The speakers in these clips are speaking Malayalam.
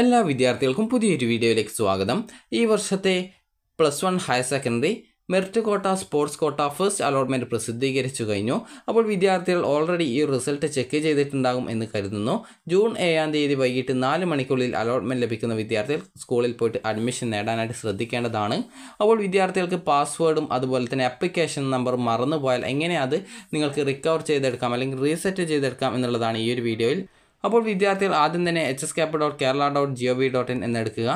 എല്ലാ വിദ്യാർത്ഥികൾക്കും പുതിയൊരു വീഡിയോയിലേക്ക് സ്വാഗതം ഈ വർഷത്തെ plus one higher secondary merit quota sports quota first allotment പ്രസിദ്ധീകരിച്ചു കഴിഞ്ഞു അപ്പോൾ വിദ്യാർത്ഥികൾ ഓൾറെഡി ഈ റിസൾട്ട് ചെക്ക് ചെയ്തിട്ടുണ്ടാകും എന്ന് കരുതുന്നു ജൂൺ ഏഴാം തീയതി വൈകിട്ട് നാല് മണിക്കുള്ളിൽ അലോട്ട്മെൻറ്റ് ലഭിക്കുന്ന വിദ്യാർത്ഥികൾ സ്കൂളിൽ പോയിട്ട് അഡ്മിഷൻ നേടാനായിട്ട് ശ്രദ്ധിക്കേണ്ടതാണ് അപ്പോൾ വിദ്യാർത്ഥികൾക്ക് പാസ്വേഡും അതുപോലെ തന്നെ അപ്ലിക്കേഷൻ നമ്പർ മറന്നുപോയാൽ എങ്ങനെ അത് നിങ്ങൾക്ക് റിക്കവർ ചെയ്തെടുക്കാം അല്ലെങ്കിൽ റീസെറ്റ് ചെയ്തെടുക്കാം എന്നുള്ളതാണ് ഈ ഒരു വീഡിയോയിൽ അപ്പോൾ വിദ്യാർത്ഥികൾ ആദ്യം തന്നെ H S cap dot Kerala dot G O V dot in എന്നെടുക്കുക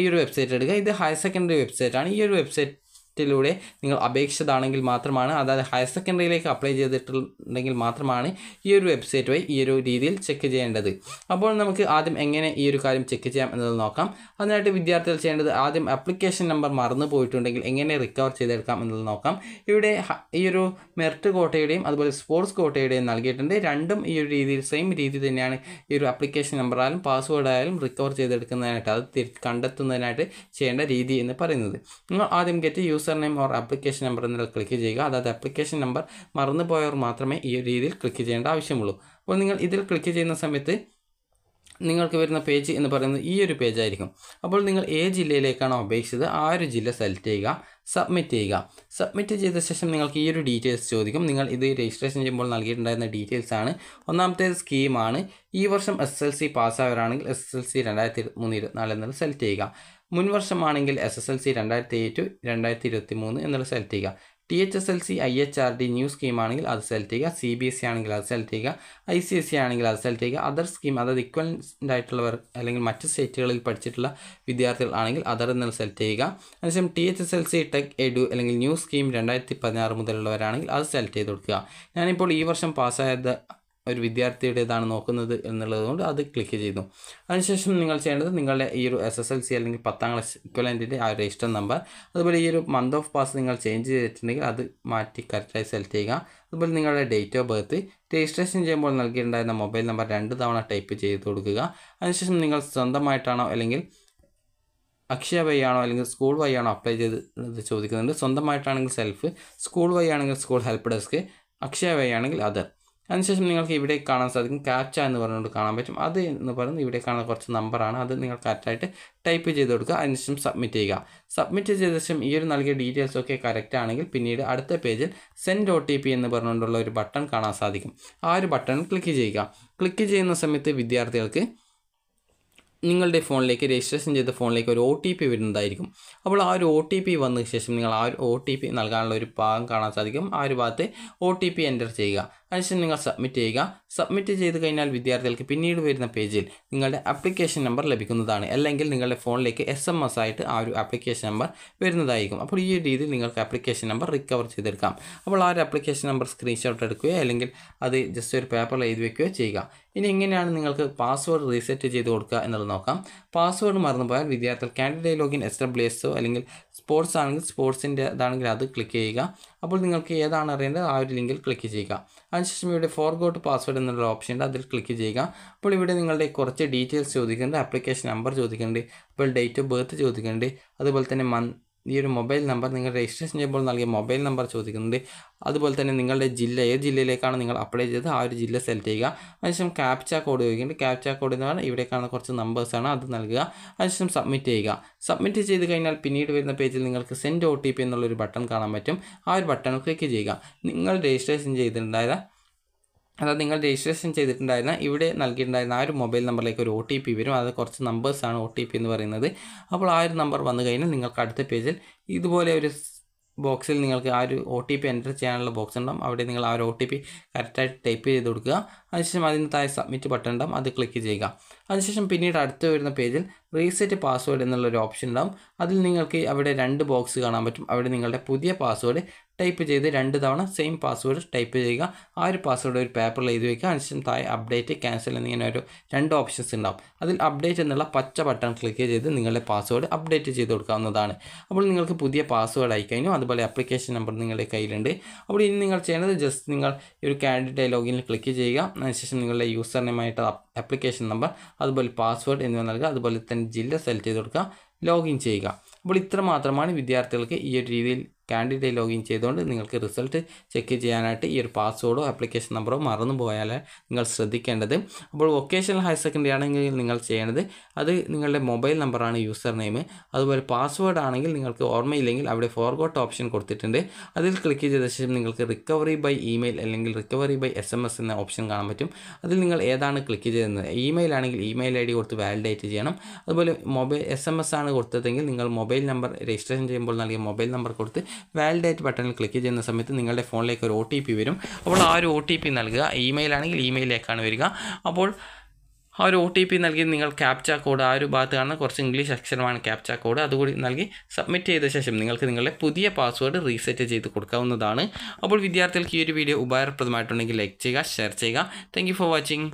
ഈ ഒരു വെബ്സൈറ്റ് എടുക്കുക ഇത് ഹയർ സെക്കൻഡറി വെബ്സൈറ്റാണ് ഈ ഒരു വെബ്സൈറ്റ് ലിസ്റ്റിലൂടെ നിങ്ങൾ അപേക്ഷിച്ചതാണെങ്കിൽ മാത്രമാണ് അതായത് ഹയർ സെക്കൻഡറിയിലേക്ക് അപ്ലൈ ചെയ്തിട്ടുണ്ടെങ്കിൽ മാത്രമാണ് ഈ ഒരു വെബ്സൈറ്റ് വഴി ഈ ഒരു രീതിയിൽ ചെക്ക് ചെയ്യേണ്ടത് അപ്പോൾ നമുക്ക് ആദ്യം എങ്ങനെ ഈ ഒരു കാര്യം ചെക്ക് ചെയ്യാം എന്നത് നോക്കാം അതിനായിട്ട് വിദ്യാർത്ഥികൾ ചെയ്യേണ്ടത് ആദ്യം അപ്ലിക്കേഷൻ നമ്പർ മറന്നു പോയിട്ടുണ്ടെങ്കിൽ എങ്ങനെ റിക്കവർ ചെയ്തെടുക്കാം എന്നത് നോക്കാം ഇവിടെ ഈ ഒരു മെറിറ്റ് കോട്ടയുടെയും അതുപോലെ സ്പോർട്സ് കോട്ടയുടെയും നൽകിയിട്ടുണ്ട് രണ്ടും ഈ ഒരു രീതിയിൽ സെയിം രീതി തന്നെയാണ് ഈ ഒരു അപ്ലിക്കേഷൻ നമ്പറായാലും പാസ്വേഡ് ആയാലും റിക്കവർ ചെയ്തെടുക്കുന്നതിനായിട്ട് അത് കണ്ടെത്തുന്നതിനായിട്ട് ചെയ്യേണ്ട രീതി എന്ന് പറയുന്നത് നിങ്ങൾ ആദ്യം get use user name or application number എന്നിവ ക്ലിക്ക് ചെയ്യുക അതായത് ആപ്ലിക്കേഷൻ നമ്പർ മറന്നുപോയവർ മാത്രമേ ഈ രീതിയിൽ ക്ലിക്ക് ചെയ്യേണ്ട ആവശ്യമുള്ളൂ അപ്പോൾ നിങ്ങൾ ഇതിൽ ക്ലിക്ക് ചെയ്യുന്ന സമയത്ത് നിങ്ങൾക്ക് വരുന്ന പേജ് എന്ന് പറയുന്നത് ഈ ഒരു പേജ് ആയിരിക്കും അപ്പോൾ നിങ്ങൾ ഏത് ജില്ലയിലേക്കാണോ അപേക്ഷിച്ചത് ആ ഒരു ജില്ല സെലക്ട് ചെയ്യുക സബ്മിറ്റ് ചെയ്യുക സബ്മിറ്റ് ചെയ്ത ശേഷം നിങ്ങൾക്ക് ഈ ഒരു ഡീറ്റെയിൽസ് ചോദിക്കും നിങ്ങൾ ഇത് രജിസ്ട്രേഷൻ ചെയ്യുമ്പോൾ നൽകിയിട്ടുണ്ടായിരുന്ന ഡീറ്റെയിൽസ് ആണ് ഒന്നാമത്തെ സ്കീമാണ് ഈ വർഷം എസ് എൽ സി പാസ്സായവരാണെങ്കിൽ എസ് എൽ സി രണ്ടായിരത്തി മൂന്ന് ഇരുപത്തിനാല് എന്നത് സെലക്ട് ചെയ്യുക മുൻ വർഷമാണെങ്കിൽ എസ് എസ് എൽ സി രണ്ടായിരത്തി ഏഴ് രണ്ടായിരത്തി ഇരുപത്തി മൂന്ന് എന്നുള്ള സെലക്ട് ചെയ്യുക T H S L C I H R D new scheme ആണെങ്കിൽ അത് സെലക്ട് ചെയ്യുക സി ബി എസ് സി ആണെങ്കിൽ അത് സെലക്ട് ചെയ്യുക ഐ സി എസ് സി ആണെങ്കിൽ അത് സെലക്ട് ചെയ്യുക അതർ സ്കീം അതായത് ഇക്വലൻ്റ് ആയിട്ടുള്ളവർ അല്ലെങ്കിൽ മറ്റ് സ്റ്റേറ്റുകളിൽ പഠിച്ചിട്ടുള്ള വിദ്യാർത്ഥികൾ ആണെങ്കിൽ അതർ എന്നത് സെലക്ട് ചെയ്യുക അതിനുശേഷം T H S L C tech edu അല്ലെങ്കിൽ ന്യൂ സ്കീം രണ്ടായിരത്തി പതിനാറ് മുതലുള്ളവരാണെങ്കിൽ അത് സെലക്ട് ചെയ്ത് കൊടുക്കുക ഞാനിപ്പോൾ ഈ വർഷം പാസ്സായത് ഒരു വിദ്യാർത്ഥിയുടേതാണ് നോക്കുന്നത് എന്നുള്ളത് കൊണ്ട് അത് ക്ലിക്ക് ചെയ്യുന്നു അതിനുശേഷം നിങ്ങൾ ചെയ്യേണ്ടത് നിങ്ങളുടെ ഈ ഒരു എസ് എസ് എൽ സി അല്ലെങ്കിൽ പത്താം ക്ലാസ് ഇക്വലൻറ്റിൻ്റെ ആ രജിസ്റ്റർ നമ്പർ അതുപോലെ ഈ ഒരു മന്ത് ഓഫ് പാസ് നിങ്ങൾ ചേഞ്ച് ചെയ്തിട്ടുണ്ടെങ്കിൽ അത് മാറ്റി കറക്റ്റായി സെലക്ട് ചെയ്യുക അതുപോലെ നിങ്ങളുടെ ഡേറ്റ് ഓഫ് ബർത്ത് രജിസ്ട്രേഷൻ ചെയ്യുമ്പോൾ നൽകിയിട്ടുണ്ടായിരുന്ന മൊബൈൽ നമ്പർ രണ്ട് തവണ ടൈപ്പ് ചെയ്ത് കൊടുക്കുക അതിനുശേഷം നിങ്ങൾ സ്വന്തമായിട്ടാണോ അല്ലെങ്കിൽ അക്ഷയ വഴി ആണോ അല്ലെങ്കിൽ സ്കൂൾ വഴിയാണോ ആണോ അപ്ലൈ ചെയ്ത് ചോദിക്കുന്നുണ്ട് സ്വന്തമായിട്ടാണെങ്കിൽ സെൽഫ് സ്കൂൾ വഴിയാണെങ്കിൽ ആണെങ്കിൽ സ്കൂൾ ഹെൽപ്പ് ഡെസ്ക് അക്ഷയ വഴിയാണെങ്കിൽ ആണെങ്കിൽ അതർ അതിനുശേഷം നിങ്ങൾക്ക് ഇവിടെ കാണാൻ സാധിക്കും ക്യാപ്ച എന്ന് പറഞ്ഞുകൊണ്ട് കാണാൻ പറ്റും അത് എന്ന് പറയുന്നത് ഇവിടെ കാണുന്ന കുറച്ച് നമ്പറാണ് അത് നിങ്ങൾ കറക്റ്റായിട്ട് ടൈപ്പ് ചെയ്ത് കൊടുക്കുക അതിനുശേഷം സബ്മിറ്റ് ചെയ്യുക സബ്മിറ്റ് ചെയ്ത ശേഷം ഈ ഒരു നൽകിയ ഡീറ്റെയിൽസ് ഒക്കെ കറക്റ്റ് ആണെങ്കിൽ പിന്നീട് അടുത്ത പേജിൽ സെൻഡ് ഒ ടി പി എന്ന് പറഞ്ഞുകൊണ്ടുള്ള ഒരു ബട്ടൺ കാണാൻ സാധിക്കും ആ ഒരു ബട്ടൺ ക്ലിക്ക് ചെയ്യുക ക്ലിക്ക് ചെയ്യുന്ന സമയത്ത് വിദ്യാർത്ഥികൾക്ക് നിങ്ങളുടെ ഫോണിലേക്ക് രജിസ്ട്രേഷൻ ചെയ്ത ഫോണിലേക്ക് ഒരു ഒ ടി പി വരുന്നതായിരിക്കും അപ്പോൾ ആ ഒരു ഒ ടി പി വന്നതിന് ശേഷം നിങ്ങൾ ആ ഒരു ഒ ടി പി നൽകാനുള്ള ഒരു ഭാഗം കാണാൻ സാധിക്കും ആ ഒരു ഭാഗത്ത് ഒ ടി പി എൻ്റർ ചെയ്യുക അതിനുശേഷം നിങ്ങൾ സബ്മിറ്റ് ചെയ്യുക സബ്മിറ്റ് ചെയ്ത് കഴിഞ്ഞാൽ വിദ്യാർത്ഥികൾക്ക് പിന്നീട് വരുന്ന പേജിൽ നിങ്ങളുടെ ആപ്ലിക്കേഷൻ നമ്പർ ലഭിക്കുന്നതാണ് അല്ലെങ്കിൽ നിങ്ങളുടെ ഫോണിലേക്ക് എസ് എം എസ് ആയിട്ട് ആ ഒരു ആപ്ലിക്കേഷൻ നമ്പർ വരുന്നതായിരിക്കും അപ്പോൾ ഈ രീതിയിൽ നിങ്ങൾക്ക് ആപ്ലിക്കേഷൻ നമ്പർ റിക്കവർ ചെയ്തെടുക്കാം അപ്പോൾ ആ ഒരു ആപ്ലിക്കേഷൻ നമ്പർ സ്ക്രീൻഷോട്ട് എടുക്കുകയോ അല്ലെങ്കിൽ അത് ജസ്റ്റ് ഒരു പേപ്പറിൽ എഴുതി വയ്ക്കുകയോ ചെയ്യുക ഇനി എങ്ങനെയാണ് നിങ്ങൾക്ക് പാസ്വേഡ് റീസെറ്റ് ചെയ്ത് കൊടുക്കുക എന്നുള്ളത് നോക്കാം പാസ്വേഡ് മറന്നുപോയാൽ വിദ്യാർത്ഥികൾ കാൻഡിഡേറ്റ് ലോഗിൻ എക്സ്ട്രാ അല്ലെങ്കിൽ സ്പോർട്സ് ആണെങ്കിൽ സ്പോർട്സിൻ്റെ ഇതാണെങ്കിൽ അത് ക്ലിക്ക് ചെയ്യുക അപ്പോൾ നിങ്ങൾക്ക് ഏതാണ് അറിയേണ്ടത് ആ ഒരു ലിങ്കിൽ ക്ലിക്ക് ചെയ്യുക അതിനുശേഷം ഇവിടെ ഫോർഗോട്ട് പാസ്വേഡ് എന്നുള്ള ഓപ്ഷൻ ഉണ്ട് അതിൽ ക്ലിക്ക് ചെയ്യുക അപ്പോൾ ഇവിടെ നിങ്ങളുടെ കുറച്ച് ഡീറ്റെയിൽസ് ചോദിക്കേണ്ടത് ആപ്ലിക്കേഷൻ നമ്പർ ചോദിക്കേണ്ടത് അപ്പോൾ ഡേറ്റ് ഓഫ് ബർത്ത് ചോദിക്കേണ്ടത് അതുപോലെ തന്നെ മന്ത് ഈ ഒരു മൊബൈൽ നമ്പർ നിങ്ങൾ രജിസ്ട്രേഷൻ ചെയ്യുമ്പോൾ നൽകിയ മൊബൈൽ നമ്പർ ചോദിക്കുന്നുണ്ട് അതുപോലെ തന്നെ നിങ്ങളുടെ ജില്ല ഏത് ജില്ലയിലേക്കാണ് നിങ്ങൾ അപ്ലൈ ചെയ്തത് ആ ഒരു ജില്ല സെലക്ട് ചെയ്യുക അതിനുശേഷം ക്യാപ്ച കോഡ് ചോദിക്കുന്നുണ്ട് ക്യാപ്ച കോഡ് എന്ന് പറഞ്ഞാൽ ഇവിടെ കാണുന്ന കുറച്ച് നമ്പേഴ്സാണ് അത് നൽകുക അതിനുശേഷം സബ്മിറ്റ് ചെയ്യുക സബ്മിറ്റ് ചെയ്ത് കഴിഞ്ഞാൽ പിന്നീട് വരുന്ന പേജിൽ നിങ്ങൾക്ക് സെൻഡ് ഒ ടി പി എന്നുള്ളൊരു ബട്ടൺ കാണാൻ പറ്റും ആ ഒരു ബട്ടൺ ക്ലിക്ക് ചെയ്യുക നിങ്ങൾ രജിസ്ട്രേഷൻ ചെയ്തിട്ടുണ്ടായ അതായത് നിങ്ങൾ രജിസ്ട്രേഷൻ ചെയ്തിട്ടുണ്ടായിരുന്ന ഇവിടെ നൽകിയിട്ടുണ്ടായിരുന്ന ആ ഒരു മൊബൈൽ നമ്പറിലേക്ക് ഒരു ഒ ടി പി വരും അത് കുറച്ച് നമ്പേഴ്സാണ് ഒ ടി പി എന്ന് പറയുന്നത് അപ്പോൾ ആ ഒരു നമ്പർ വന്നു കഴിഞ്ഞാൽ നിങ്ങൾക്ക് അടുത്ത പേജിൽ ഇതുപോലെ ഒരു ബോക്സിൽ നിങ്ങൾക്ക് ആ ഒരു ഒ ടി പി എൻ്റർ ചെയ്യാനുള്ള ബോക്സ് ഉണ്ടാവും അവിടെ നിങ്ങൾ ആ ഒരു ഒ ടി പി കറക്റ്റായിട്ട് ടൈപ്പ് ചെയ്ത് കൊടുക്കുക അതിനുശേഷം അതിന് താഴെ സബ്മിറ്റ് ബട്ടൺ ഉണ്ടാവും അത് ക്ലിക്ക് ചെയ്യുക അതിനുശേഷം പിന്നീട് അടുത്ത് വരുന്ന പേജിൽ റീസെറ്റ് പാസ്വേഡ് എന്നുള്ളൊരു ഓപ്ഷൻ ഉണ്ടാകും അതിൽ നിങ്ങൾക്ക് അവിടെ രണ്ട് ബോക്സ് കാണാൻ പറ്റും അവിടെ നിങ്ങളുടെ പുതിയ പാസ്വേഡ് ടൈപ്പ് ചെയ്ത് രണ്ട് തവണ സെയിം പാസ്വേഡ് ടൈപ്പ് ചെയ്യുക ആ ഒരു പാസ്വേഡ് ഒരു പേപ്പറിൽ എഴുതി വയ്ക്കുക അതിനുശേഷം താഴെ അപ്ഡേറ്റ് ക്യാൻസൽ എന്നിങ്ങനെ ഒരു രണ്ട് ഓപ്ഷൻസ് ഉണ്ടാവും അതിൽ അപ്ഡേറ്റ് എന്നുള്ള പച്ച ബട്ടൺ ക്ലിക്ക് ചെയ്ത് നിങ്ങളുടെ പാസ്വേഡ് അപ്ഡേറ്റ് ചെയ്ത് കൊടുക്കാവുന്നതാണ് അപ്പോൾ നിങ്ങൾക്ക് പുതിയ പാസ്വേഡ് അയക്കാനും അതുപോലെ അപ്ലിക്കേഷൻ നമ്പർ നിങ്ങളുടെ കയ്യിലുണ്ട് അപ്പോൾ ഇനി നിങ്ങൾ ചെയ്യേണ്ടത് ജസ്റ്റ് നിങ്ങൾ ഈ ഒരു കാൻഡിഡേറ്റ് ലോഗിനിൽ ക്ലിക്ക് ചെയ്യുക അതിനുശേഷം നിങ്ങളുടെ യൂസർ നെയിമായിട്ട് ആപ്ലിക്കേഷൻ നമ്പർ അതുപോലെ പാസ്വേഡ് എന്നിവ നൽകുക അതുപോലെ തന്നെ ജില്ല സെലക്ട് ചെയ്ത് കൊടുക്കുക ലോഗിൻ ചെയ്യുക അപ്പോൾ ഇത്ര മാത്രമാണ് വിദ്യാർത്ഥികൾക്ക് ഈ ഒരു രീതിയിൽ കാൻഡിഡേറ്റ് ലോഗിൻ ചെയ്തുകൊണ്ട് നിങ്ങൾക്ക് റിസൾട്ട് ചെക്ക് ചെയ്യാനായിട്ട് ഈ ഒരു പാസ്വേഡോ ആപ്ലിക്കേഷൻ നമ്പറോ മറന്നു പോയാൽ നിങ്ങൾ ശ്രദ്ധിക്കേണ്ടത് അപ്പോൾ വൊക്കേഷണൽ ഹയർ സെക്കൻഡറി ആണെങ്കിൽ നിങ്ങൾ ചെയ്യേണ്ടത് അത് നിങ്ങളുടെ മൊബൈൽ നമ്പറാണ് യൂസർ നെയിം അതുപോലെ പാസ്വേഡ് ആണെങ്കിൽ നിങ്ങൾക്ക് ഓർമ്മയില്ലെങ്കിൽ അവിടെ ഫോർഗോട്ട് ഓപ്ഷൻ കൊടുത്തിട്ടുണ്ട് അതിൽ ക്ലിക്ക് ചെയ്ത ശേഷം നിങ്ങൾക്ക് റിക്കവറി ബൈ ഇമെയിൽ അല്ലെങ്കിൽ recovery by S M S എന്ന ഓപ്ഷൻ കാണാൻ പറ്റും അതിൽ നിങ്ങൾ ഏതാണ് ക്ലിക്ക് ചെയ്തത് ഇമെയിൽ ആണെങ്കിൽ ഇമെയിൽ ഐ ഡി കൊടുത്ത് വാലിഡേറ്റ് ചെയ്യണം അതുപോലെ മൊബൈൽ എസ് എം എസ് ആണ് കൊടുത്തതെങ്കിൽ നിങ്ങൾ മൊബൈൽ നമ്പർ രജിസ്ട്രേഷൻ ചെയ്യുമ്പോൾ നൽകിയ മൊബൈൽ നമ്പർ കൊടുത്ത് വാലിഡേറ്റ് ബട്ടണിൽ ക്ലിക്ക് ചെയ്യുന്ന സമയത്ത് നിങ്ങളുടെ ഫോണിലേക്ക് ഒരു ഒ ടി പി വരും അപ്പോൾ ആ ഒരു ഒ ടി പി നൽകുക ഇമെയിൽ ആണെങ്കിൽ ഇമെയിലേക്കാണ് വരിക അപ്പോൾ ആ ഒരു ഒ ടി പി നൽകി നിങ്ങൾ ക്യാപ്ച കോഡ് ആ ഒരു ഭാഗത്ത് കാണുന്ന കുറച്ച് ഇംഗ്ലീഷ് അക്ഷരമാണ് ക്യാപ്ച കോഡ് അതുകൂടി നൽകി സബ്മിറ്റ് ചെയ്ത ശേഷം നിങ്ങൾക്ക് നിങ്ങളുടെ പുതിയ പാസ്വേഡ് റീസെറ്റ് ചെയ്ത് കൊടുക്കാവുന്നതാണ് അപ്പോൾ വിദ്യാർത്ഥികൾക്ക് ഈ ഒരു വീഡിയോ ഉപകാരപ്രദമായിട്ടുണ്ടെങ്കിൽ ലൈക്ക് ചെയ്യുക ഷെയർ ചെയ്യുക താങ്ക് ഫോർ വാച്ചിങ്